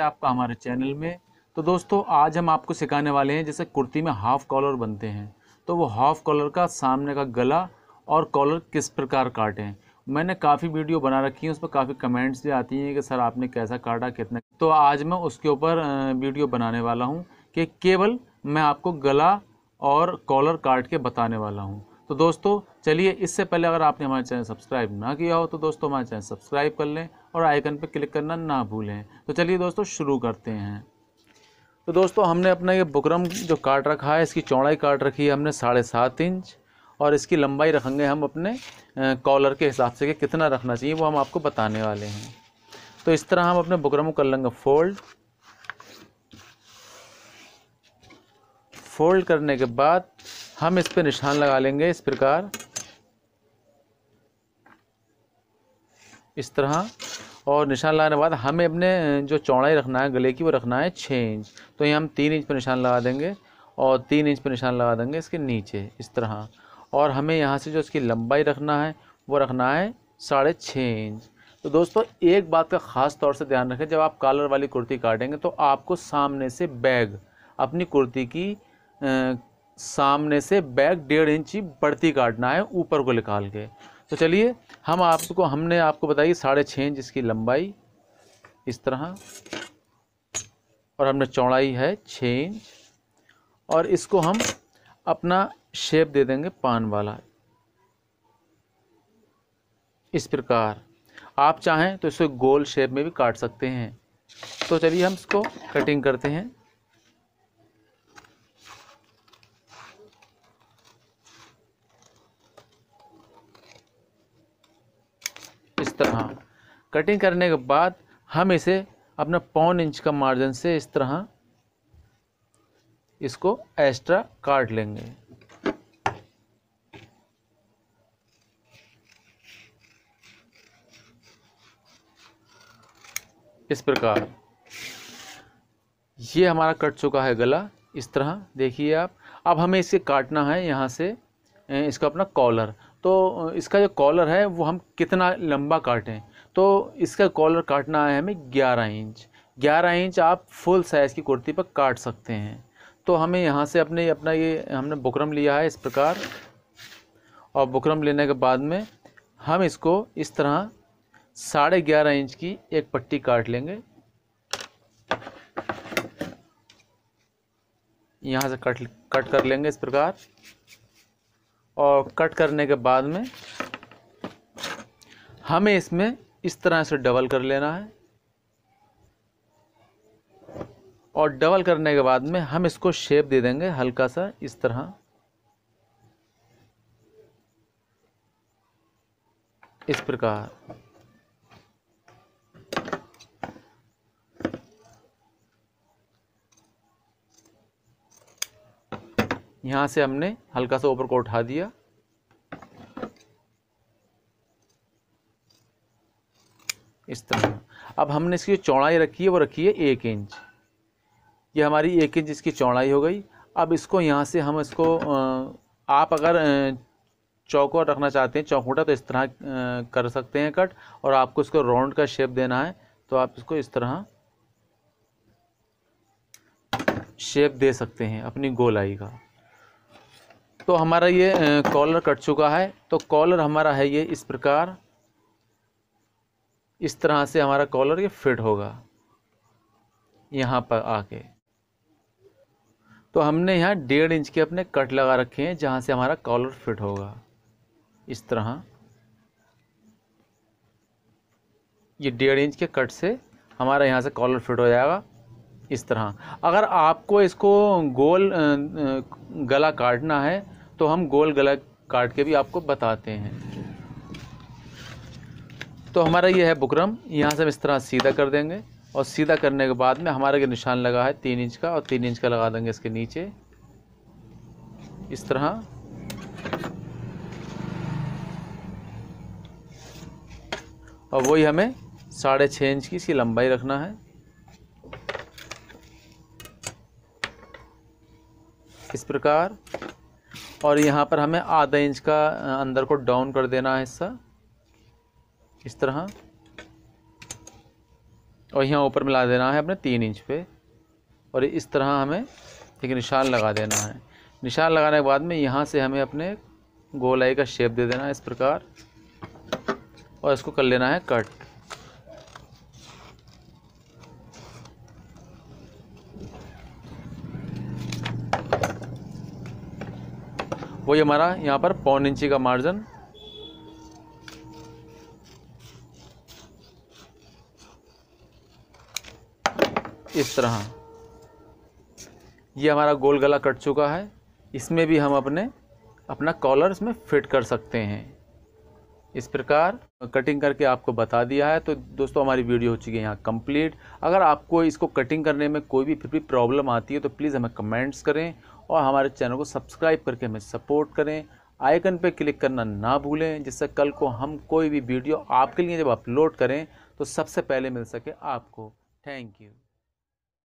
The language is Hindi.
है आपका हमारे चैनल में तो दोस्तों आज हम आपको सिखाने वाले हैं जैसे कुर्ती में हाफ़ कॉलर बनते हैं तो वो हाफ़ कॉलर का सामने का गला और कॉलर किस प्रकार काटें मैंने काफ़ी वीडियो बना रखी है उस पर काफ़ी कमेंट्स भी आती हैं कि सर आपने कैसा काटा कितना तो आज मैं उसके ऊपर वीडियो बनाने वाला हूँ कि केवल मैं आपको गला और कॉलर काट के बताने वाला हूँ तो दोस्तों चलिए इससे पहले अगर आपने हमारे चैनल सब्सक्राइब ना किया हो तो दोस्तों हमारे चैनल सब्सक्राइब कर लें और आइकन पर क्लिक करना ना भूलें तो चलिए दोस्तों शुरू करते हैं तो दोस्तों हमने अपना ये बुकरम जो काट रखा है इसकी चौड़ाई काट रखी है हमने साढ़े सात इंच और इसकी लंबाई रखेंगे हम अपने कॉलर के हिसाब से कि कितना रखना चाहिए वो हम आपको बताने वाले हैं तो इस तरह हम अपने बुकरम को कर लेंगे फोल्ड फोल्ड करने के बाद हम इस पर निशान लगा लेंगे इस प्रकार इस तरह और निशान लगाने के बाद हमें अपने जो चौड़ाई रखना है गले की वो रखना है छः इंच तो ये हम तीन इंच पर निशान लगा देंगे और तीन इंच पर निशान लगा देंगे इसके नीचे इस तरह और हमें यहाँ से जो इसकी लंबाई रखना है वो रखना है साढ़े छः इंच तो दोस्तों एक बात का ख़ास तौर से ध्यान रखें जब आप कॉलर वाली कुर्ती काटेंगे तो आपको सामने से बैग अपनी कुर्ती की आ, सामने से बैग डेढ़ इंची बढ़ती काटना है ऊपर को निकाल के तो चलिए हम आपको हमने आपको बताई साढ़े छः इंच इसकी लंबाई इस तरह और हमने चौड़ाई है छः इंच और इसको हम अपना शेप दे देंगे पान वाला इस प्रकार आप चाहें तो इसे गोल शेप में भी काट सकते हैं तो चलिए हम इसको कटिंग करते हैं तरह कटिंग करने के बाद हम इसे अपना पौन इंच का मार्जिन से इस तरह इसको एक्स्ट्रा काट लेंगे इस प्रकार ये हमारा कट चुका है गला इस तरह देखिए आप अब हमें इसे काटना है यहाँ से इसका अपना कॉलर तो इसका जो कॉलर है वो हम कितना लंबा काटें तो इसका कॉलर काटना है हमें ग्यारह इंच ग्यारह इंच आप फुल साइज़ की कुर्ती पर काट सकते हैं तो हमें यहाँ से अपने अपना ये हमने बुकरम लिया है इस प्रकार और बुकरम लेने के बाद में हम इसको इस तरह साढ़े ग्यारह इंच की एक पट्टी काट लेंगे यहाँ से कट कट कर लेंगे इस प्रकार और कट करने के बाद में हमें इसमें इस तरह से डबल कर लेना है और डबल करने के बाद में हम इसको शेप दे देंगे हल्का सा इस तरह इस प्रकार यहाँ से हमने हल्का सा ऊपर को उठा दिया इस तरह अब हमने इसकी जो चौड़ाई रखी है वो रखी है एक इंच ये हमारी एक इंच इसकी चौड़ाई हो गई अब इसको यहाँ से हम इसको आप अगर चौकोट रखना चाहते हैं चौकोटा तो इस तरह कर सकते हैं कट और आपको इसको राउंड का शेप देना है तो आप इसको इस तरह शेप दे सकते हैं अपनी गोलाई का तो हमारा ये कॉलर कट चुका है तो कॉलर हमारा है ये इस प्रकार इस तरह से हमारा कॉलर ये फिट होगा यहाँ पर आके तो हमने यहाँ डेढ़ इंच के अपने कट लगा रखे हैं जहाँ से हमारा कॉलर फिट होगा इस तरह ये डेढ़ इंच के कट से हमारा यहाँ से कॉलर फिट हो जाएगा इस तरह अगर आपको इसको गोल गला काटना है तो हम गोल गला काट के भी आपको बताते हैं तो हमारा ये है बुकरम यहाँ से हम इस तरह सीधा कर देंगे और सीधा करने के बाद में हमारा ये निशान लगा है तीन इंच का और तीन इंच का लगा देंगे इसके नीचे इस तरह और वही हमें साढ़े छः इंच की इसकी लंबाई रखना है इस प्रकार और यहाँ पर हमें आधा इंच का अंदर को डाउन कर देना है हिस्सा इस तरह और यहाँ ऊपर मिला देना है अपने तीन इंच पे और इस तरह हमें एक निशान लगा देना है निशान लगाने के बाद में यहाँ से हमें अपने गोलाई का शेप दे देना है इस प्रकार और इसको कर लेना है कट वही हमारा यहाँ पर पौन इंची का मार्जिन इस तरह ये हमारा गोल गला कट चुका है इसमें भी हम अपने अपना कॉलर इसमें फिट कर सकते हैं इस प्रकार कटिंग करके आपको बता दिया है तो दोस्तों हमारी वीडियो हो चुकी है यहाँ कंप्लीट अगर आपको इसको कटिंग करने में कोई भी फिर भी प्रॉब्लम आती है तो प्लीज़ हमें कमेंट्स करें और हमारे चैनल को सब्सक्राइब करके हमें सपोर्ट करें आइकन पर क्लिक करना ना भूलें जिससे कल को हम कोई भी वीडियो आपके लिए जब अपलोड करें तो सबसे पहले मिल सके आपको थैंक यू